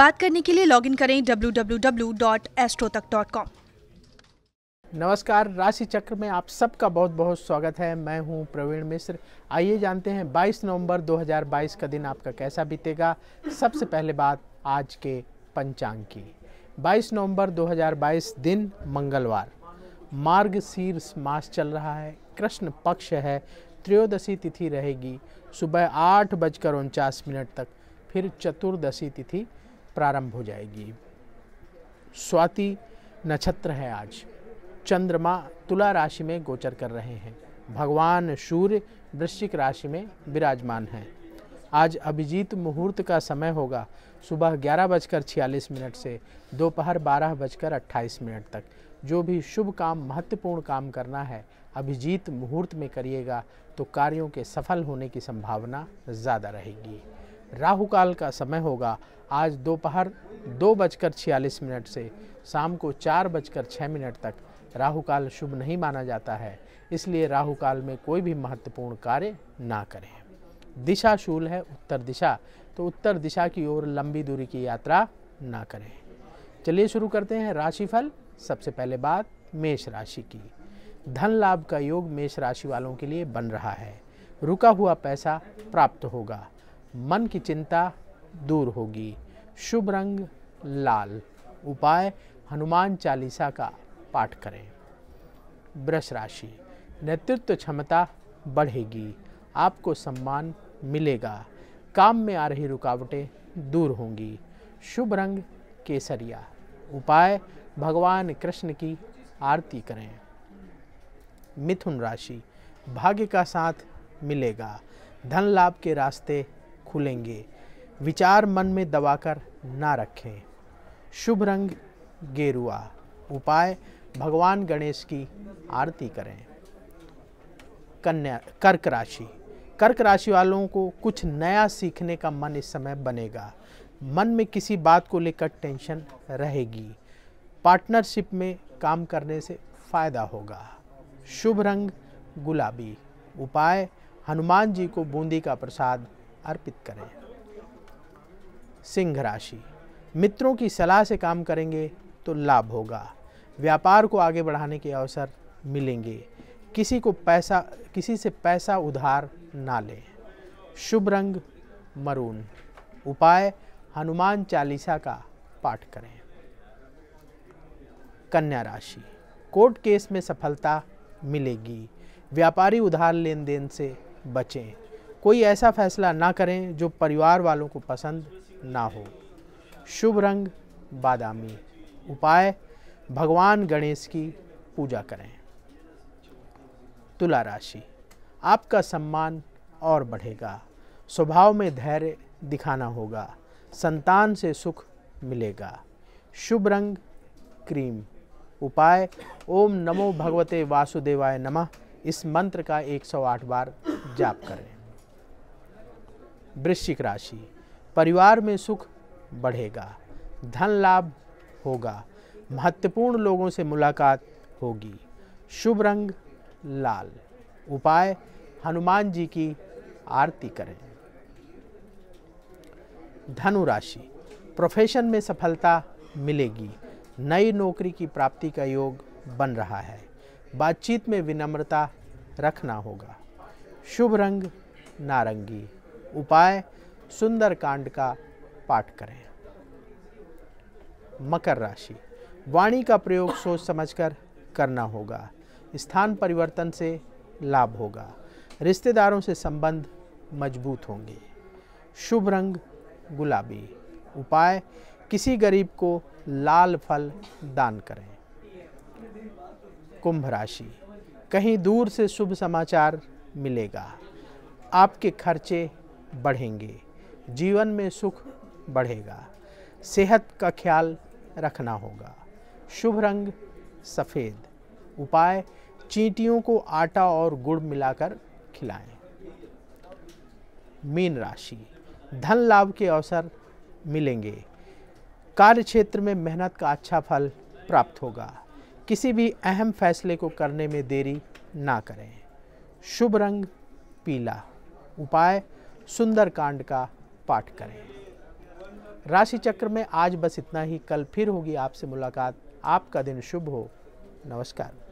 बात करने के लिए लॉगिन करें www.astrotak.com नमस्कार राशि चक्र में आप सबका बहुत बहुत स्वागत है मैं हूं प्रवीण मिश्र आइए जानते हैं 22 नवंबर 2022 का दिन आपका कैसा बीतेगा सबसे पहले बात आज के पंचांग की 22 नवंबर 2022 दिन मंगलवार मार्ग शीर्ष मास चल रहा है कृष्ण पक्ष है त्रयोदशी तिथि रहेगी सुबह आठ बजकर उनचास मिनट तक फिर चतुर्दशी तिथि प्रारंभ हो जाएगी स्वाति नक्षत्र है आज चंद्रमा तुला राशि में गोचर कर रहे हैं भगवान सूर्य वृश्चिक राशि में विराजमान हैं आज अभिजीत मुहूर्त का समय होगा सुबह ग्यारह बजकर छियालीस मिनट से दोपहर बारह बजकर अट्ठाईस मिनट तक जो भी शुभ काम महत्वपूर्ण काम करना है अभिजीत मुहूर्त में करिएगा तो कार्यों के सफल होने की संभावना ज़्यादा रहेगी राहु काल का समय होगा आज दोपहर दो, बजकर छियालीस मिनट से शाम को चार बजकर छः मिनट तक राहु काल शुभ नहीं माना जाता है इसलिए राहु काल में कोई भी महत्वपूर्ण कार्य ना करें दिशा शूल है उत्तर दिशा तो उत्तर दिशा की ओर लंबी दूरी की यात्रा ना करें चलिए शुरू करते हैं राशिफल सबसे पहले बात मेष राशि की धन लाभ का योग मेष राशि वालों के लिए बन रहा है रुका हुआ पैसा प्राप्त होगा मन की चिंता दूर होगी शुभ रंग लाल उपाय हनुमान चालीसा का पाठ करें ब्रश राशि नेतृत्व क्षमता बढ़ेगी आपको सम्मान मिलेगा काम में आ रही रुकावटें दूर होंगी शुभ रंग केसरिया उपाय भगवान कृष्ण की आरती करें मिथुन राशि भाग्य का साथ मिलेगा धन लाभ के रास्ते खुलेंगे विचार मन में दबाकर ना रखें शुभ रंग गेरुआ उपाय भगवान गणेश की आरती करें कन्या कर्क राशि कर्क राशि वालों को कुछ नया सीखने का मन इस समय बनेगा मन में किसी बात को लेकर टेंशन रहेगी पार्टनरशिप में काम करने से फायदा होगा शुभ रंग गुलाबी उपाय हनुमान जी को बूंदी का प्रसाद अर्पित करें सिंह राशि मित्रों की सलाह से काम करेंगे तो लाभ होगा व्यापार को आगे बढ़ाने के अवसर मिलेंगे किसी को पैसा किसी से पैसा उधार ना लें शुभ रंग मरून उपाय हनुमान चालीसा का पाठ करें कन्या राशि कोर्ट केस में सफलता मिलेगी व्यापारी उधार लेन देन से बचें कोई ऐसा फैसला ना करें जो परिवार वालों को पसंद ना हो शुभ रंग बादामी उपाय भगवान गणेश की पूजा करें तुला राशि आपका सम्मान और बढ़ेगा स्वभाव में धैर्य दिखाना होगा संतान से सुख मिलेगा शुभ रंग क्रीम उपाय ओम नमो भगवते वासुदेवाय नमः इस मंत्र का 108 बार जाप करें वृश्चिक राशि परिवार में सुख बढ़ेगा धन लाभ होगा महत्वपूर्ण लोगों से मुलाकात होगी शुभ रंग लाल उपाय हनुमान जी की आरती करें धनु राशि प्रोफेशन में सफलता मिलेगी नई नौकरी की प्राप्ति का योग बन रहा है बातचीत में विनम्रता रखना होगा शुभ रंग नारंगी उपाय सुंदरकांड का पाठ करें मकर राशि वाणी का प्रयोग सोच समझकर करना होगा स्थान परिवर्तन से लाभ होगा रिश्तेदारों से संबंध मजबूत होंगे शुभ रंग गुलाबी उपाय किसी गरीब को लाल फल दान करें कुंभ राशि कहीं दूर से शुभ समाचार मिलेगा आपके खर्चे बढ़ेंगे जीवन में सुख बढ़ेगा सेहत का ख्याल रखना होगा शुभ रंग सफ़ेद उपाय चींटियों को आटा और गुड़ मिलाकर खिलाएं मीन राशि धन लाभ के अवसर मिलेंगे कार्य क्षेत्र में मेहनत का अच्छा फल प्राप्त होगा किसी भी अहम फैसले को करने में देरी ना करें शुभ रंग पीला उपाय सुंदरकांड का पाठ करें राशि चक्र में आज बस इतना ही कल फिर होगी आपसे मुलाकात आपका दिन शुभ हो नमस्कार